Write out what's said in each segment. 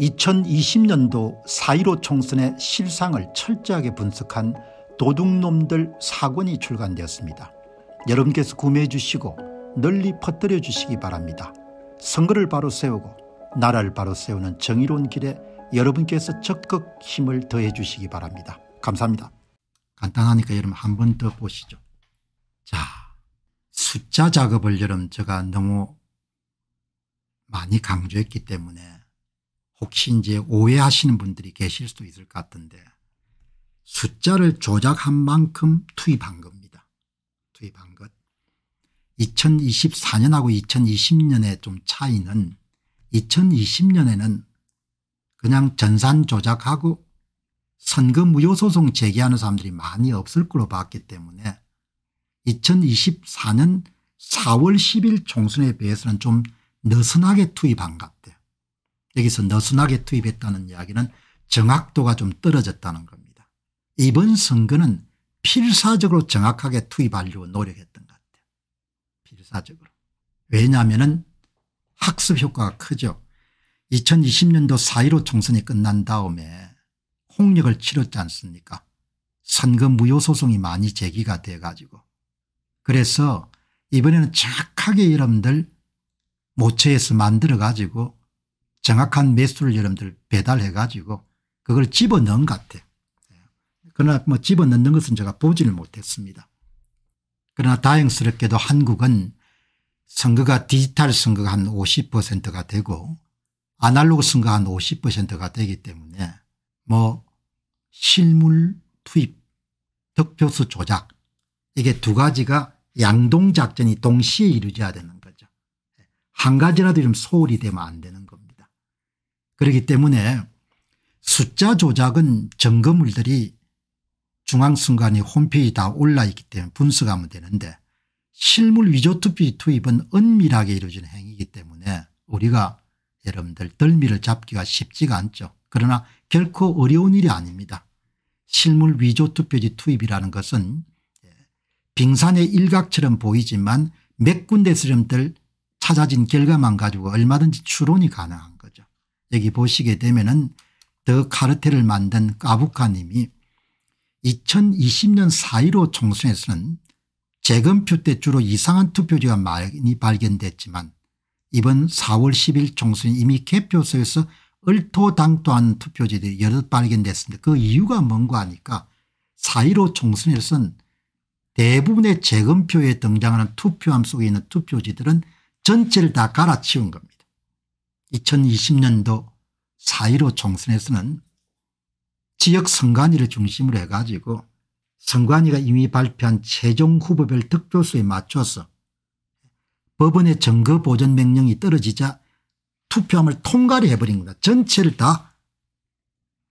2020년도 4.15 총선의 실상을 철저하게 분석한 도둑놈들 사권이 출간되었습니다. 여러분께서 구매해 주시고 널리 퍼뜨려 주시기 바랍니다. 선거를 바로 세우고 나라를 바로 세우는 정의로운 길에 여러분께서 적극 힘을 더해 주시기 바랍니다. 감사합니다. 간단하니까 여러분 한 번 더 보시죠. 자 숫자 작업을 여러분 제가 너무 많이 강조했기 때문에 혹시 이제 오해하시는 분들이 계실 수도 있을 것 같은데 숫자를 조작한 만큼 투입한 겁니다. 투입한 것. 2024년하고 2020년의 좀 차이는 2020년에는 그냥 전산 조작하고 선거 무효소송 제기하는 사람들이 많이 없을 거로 봤기 때문에 2024년 4월 10일 총선에 비해서는 좀 느슨하게 투입한 것 같아요. 여기서 느슨하게 투입했다는 이야기는 정확도가 좀 떨어졌다는 겁니다. 이번 선거는 필사적으로 정확하게 투입하려고 노력했던 것 같아요. 필사적으로. 왜냐하면 학습 효과가 크죠. 2020년도 4.15 총선이 끝난 다음에 폭력을 치렀지 않습니까 선거 무효 소송이 많이 제기가 돼 가지고 그래서 이번에는 정확하게 여러분들 모체에서 만들어 가지고 정확한 매수를 여러분들 배달해 가지고 그걸 집어넣은 것 같아요. 예. 그러나 뭐 집어넣는 것은 제가 보지를 못했습니다. 그러나 다행스럽게도 한국은 선거가 디지털 선거가 한 50%가 되고 아날로그 선거가 한 50%가 되기 때문에 뭐 실물 투입 득표수 조작 이게 두 가지가 양동작전이 동시에 이루어져야 되는 거죠. 예. 한 가지라도 좀 소홀히 되면 안 되는 겁니다. 그렇기 때문에 숫자 조작은 점검물들이 중앙순간위 홈페이지 다 올라 있기 때문에 분석하면 되는데 실물 위조 투표 투입은 은밀하게 이루어지는 행위이기 때문에 우리가 여러분들 덜미를 잡기가 쉽지가 않죠. 그러나 결코 어려운 일이 아닙니다. 실물 위조 투표지 투입이라는 것은 예, 빙산의 일각처럼 보이지만 몇 군데스름들 찾아진 결과만 가지고 얼마든지 추론이 가능합니다. 여기 보시게 되면은 더 카르텔을 만든 까부카님이 2020년 4.15 총선에서는 재검표 때 주로 이상한 투표지가 많이 발견됐지만 이번 4월 10일 총선 이미 개표소에서 을토당토한 투표지들이 여럿 발견됐습니다. 그 이유가 뭔가 하니까 4.15 총선에서는 대부분의 재검표에 등장하는 투표함 속에 있는 투표지들은 전체를 다 갈아치운 겁니다. 2020년도 4.15 총선에서는 지역 선관위를 중심으로 해가지고 선관위가 이미 발표한 최종 후보별 득표수에 맞춰서 법원의 증거 보전 명령이 떨어지자 투표함을 통과를 해버린 겁니다. 전체를 다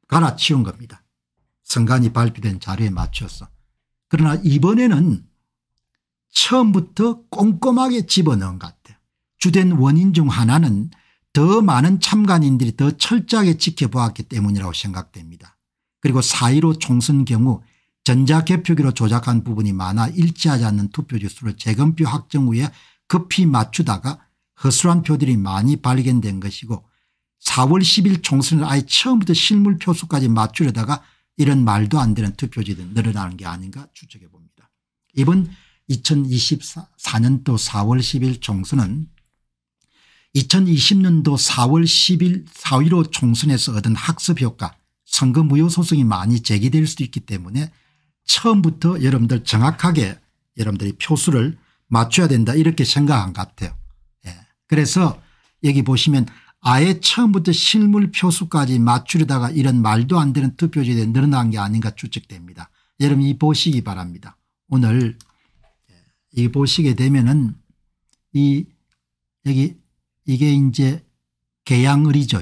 갈아치운 겁니다. 선관위 발표된 자료에 맞춰서. 그러나 이번에는 처음부터 꼼꼼하게 집어넣은 것 같아요. 주된 원인 중 하나는 더 많은 참관인들이 더 철저하게 지켜보았기 때문이라고 생각됩니다. 그리고 4.15 총선 경우 전자개표기로 조작한 부분이 많아 일치하지 않는 투표지수를 재검표 확정 후에 급히 맞추다가 허술한 표들이 많이 발견된 것이고 4월 10일 총선을 아예 처음부터 실물 표수까지 맞추려다가 이런 말도 안 되는 투표지들 늘어나는 게 아닌가 추측해 봅니다. 이번 2024년도 4월 10일 총선은 2020년도 4월 10일 4.15 총선에서 얻은 학습효과 선거 무효 소송이 많이 제기될 수도 있기 때문에 처음부터 여러분들 정확하게 여러분들이 표수를 맞춰야 된다 이렇게 생각한 것 같아요. 예. 그래서 여기 보시면 아예 처음부터 실물 표수까지 맞추려다가 이런 말도 안 되는 투표지에 늘어난 게 아닌가 추측됩니다. 여러분 이 보시기 바랍니다. 오늘 예, 이 보시게 되면은 이 여기 이게 이제 개양을이죠.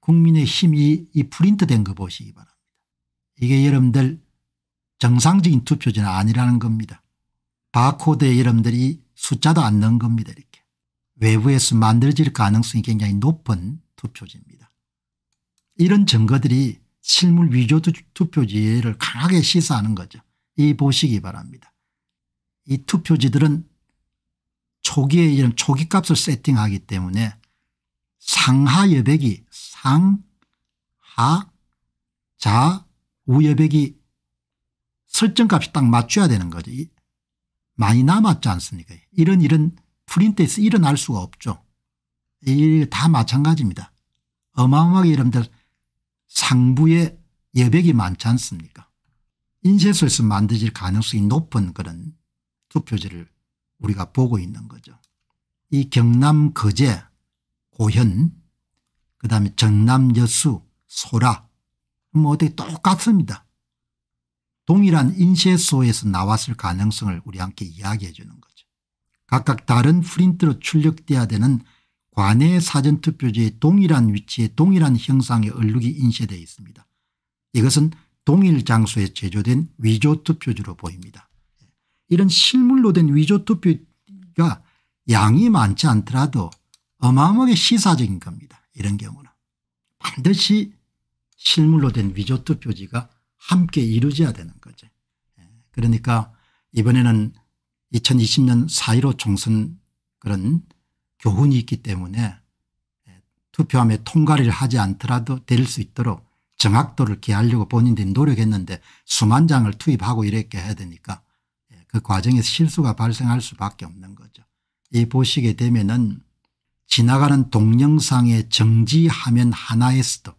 국민의 힘이 이 프린트된 거 보시기 바랍니다. 이게 여러분들 정상적인 투표지는 아니라는 겁니다. 바코드에 여러분들이 숫자도 안 넣은 겁니다. 이렇게. 외부에서 만들어질 가능성이 굉장히 높은 투표지입니다. 이런 증거들이 실물 위조 투표지를 강하게 시사하는 거죠. 이 보시기 바랍니다. 이 투표지들은 초기에 이런 초기 값을 세팅하기 때문에 상하 여백이 상하 자 우여백이 설정값이 딱 맞춰야 되는 거지. 많이 남았지 않습니까 이런 이런 프린트에서 일어날 수가 없죠. 다 마찬가지입니다. 어마어마하게 여러분들 상부에 여백이 많지 않습니까 인쇄소에서 만들어질 가능성이 높은 그런 투표지를 우리가 보고 있는 거죠. 이 경남 거제 고현 그다음에 전남 여수 소라 뭐 어떻게 똑같습니다. 동일한 인쇄소에서 나왔을 가능성을 우리 함께 이야기해 주는 거죠. 각각 다른 프린트로 출력돼야 되는 관내 사전투표지의 동일한 위치에 동일한 형상의 얼룩이 인쇄되어 있습니다. 이것은 동일 장소에 제조된 위조투표지로 보입니다. 이런 실물로 된 위조 투표가 양이 많지 않더라도 어마어마하게 시사적인 겁니다. 이런 경우는 반드시 실물로 된 위조 투표지가 함께 이루어져야 되는 거죠. 예. 그러니까 이번에는 2020년 4.15 총선 그런 교훈이 있기 때문에 예, 투표함에 통과를 하지 않더라도 될 수 있도록 정확도를 기하려고 본인들이 노력했는데 수만 장을 투입하고 이렇게 해야 되니까 그 과정에서 실수가 발생할 수밖에 없는 거죠. 이 보시게 되면은 지나가는 동영상의 정지 화면 하나에서도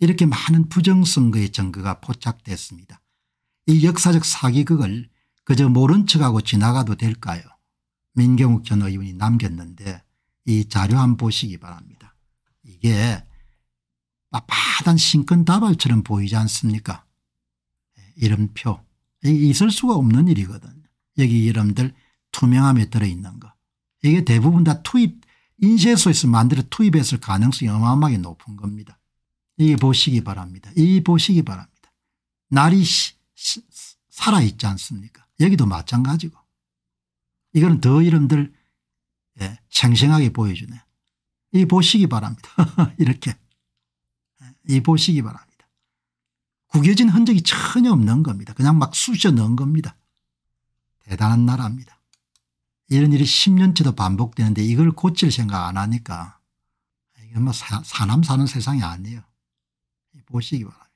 이렇게 많은 부정선거의 증거가 포착됐습니다. 이 역사적 사기극을 그저 모른 척하고 지나가도 될까요 민경욱 전 의원이 남겼는데 이 자료 한 보시기 바랍니다. 이게 빠빠한 신권다발처럼 보이지 않습니까 예, 이름표 있을 수가 없는 일이거든 여기 이름들 투명함에 들어있는 거. 이게 대부분 다 투입 인쇄소에서 만들어 투입했을 가능성이 어마어마하게 높은 겁니다. 이게 보시기 바랍니다. 이 보시기 바랍니다. 날이 시, 시, 살아있지 않습니까 여기도 마찬가지고 이거는 더 이름들 예, 생생하게 보여주네. 이 보시기 바랍니다. 이렇게 예, 이 보시기 바랍니다. 구겨진 흔적이 전혀 없는 겁니다. 그냥 막 쑤셔 넣은 겁니다. 대단한 나라입니다. 이런 일이 10년치도 반복되는데 이걸 고칠 생각 안 하니까 이건 뭐 사, 사남 사는 세상이 아니에요. 보시기 바랍니다.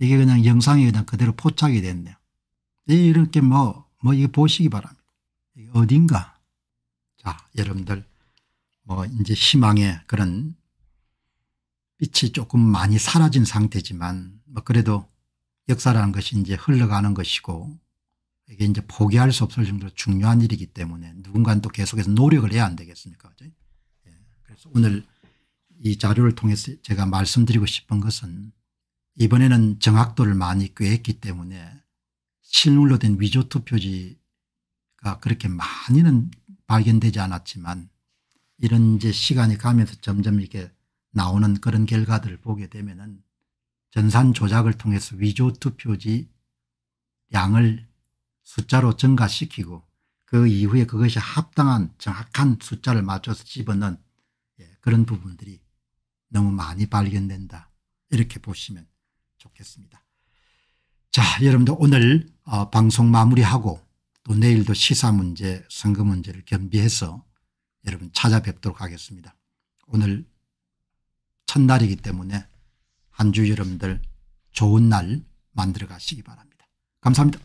이게 그냥 영상이 그냥 그대로 포착이 됐네요. 이렇게 뭐, 뭐, 이거 보시기 바랍니다. 이게 어딘가. 자, 여러분들, 뭐, 이제 희망의 그런 빛이 조금 많이 사라진 상태지만, 뭐, 그래도 역사라는 것이 이제 흘러가는 것이고, 이게 이제 포기할 수 없을 정도로 중요한 일이기 때문에 누군가는 또 계속해서 노력을 해야 안 되겠습니까. 그죠? 예. 그래서 오늘 이 자료를 통해서 제가 말씀드리고 싶은 것은 이번에는 정확도를 많이 꾀했기 때문에 실물로 된 위조 투표지가 그렇게 많이는 발견되지 않았지만 이런 이제 시간이 가면서 점점 이렇게 나오는 그런 결과들을 보게 되면은 전산 조작을 통해서 위조 투표지 양을 숫자로 증가시키고 그 이후에 그것이 합당한 정확한 숫자를 맞춰서 집어넣은 예, 그런 부분들이 너무 많이 발견된다 이렇게 보시면 좋겠습니다. 자 여러분들 오늘 어, 방송 마무리하고 또 내일도 시사 문제 선거 문제를 겸비해서 여러분 찾아뵙도록 하겠습니다. 오늘 첫날이기 때문에 한 주 여러분들 좋은 날 만들어 가시기 바랍니다. 감사합니다.